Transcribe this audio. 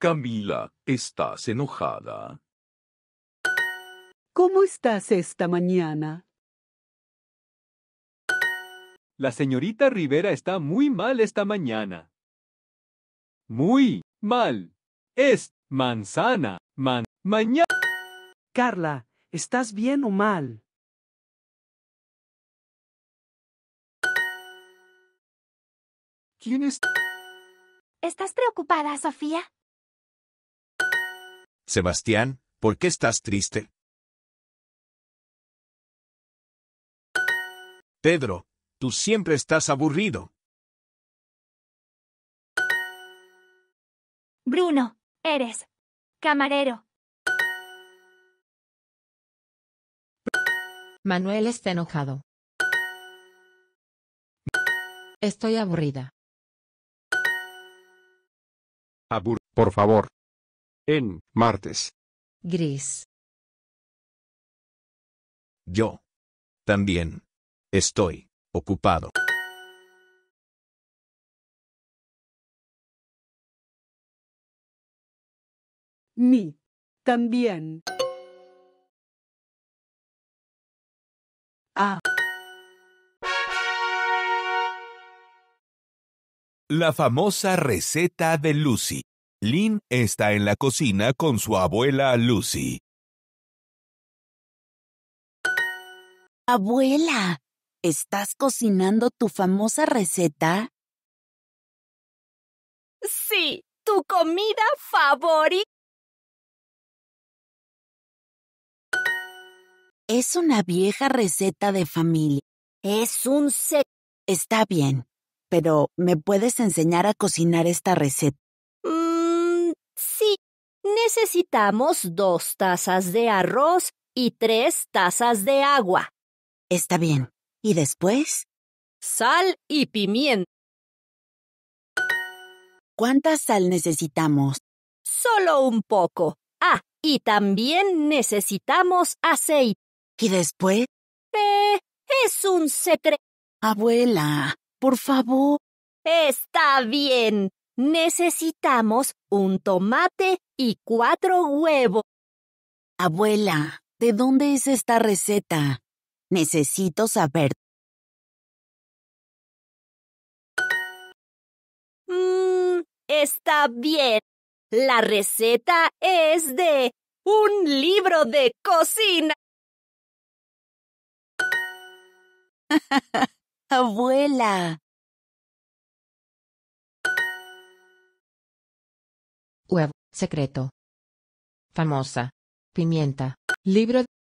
Camila, estás enojada. ¿Cómo estás esta mañana? La señorita Rivera está muy mal esta mañana. Muy mal. Es manzana, man, mañana. Carla, ¿estás bien o mal? ¿Quién es? ¿Estás preocupada, Sofía? Sebastián, ¿por qué estás triste? Pedro, tú siempre estás aburrido. Bruno, eres camarero. Manuel está enojado. Estoy aburrida. Abur, por favor, en martes. Gris. Yo. También. Estoy ocupado. Mi. También. La famosa receta de Lucy. Lin está en la cocina con su abuela Lucy. Abuela, ¿estás cocinando tu famosa receta? Sí, tu comida favorita. Es una vieja receta de familia. Es un se... Está bien, pero ¿me puedes enseñar a cocinar esta receta? Sí, necesitamos dos tazas de arroz y tres tazas de agua. Está bien. ¿Y después? Sal y pimienta. ¿Cuánta sal necesitamos? Solo un poco. Ah, y también necesitamos aceite. ¿Y después? Eh, es un secreto. Abuela, por favor. Está bien necesitamos un tomate y cuatro huevos. Abuela, ¿de dónde es esta receta? Necesito saber. Mmm, está bien. La receta es de un libro de cocina. Abuela, Web, secreto. Famosa. Pimienta. Libro de...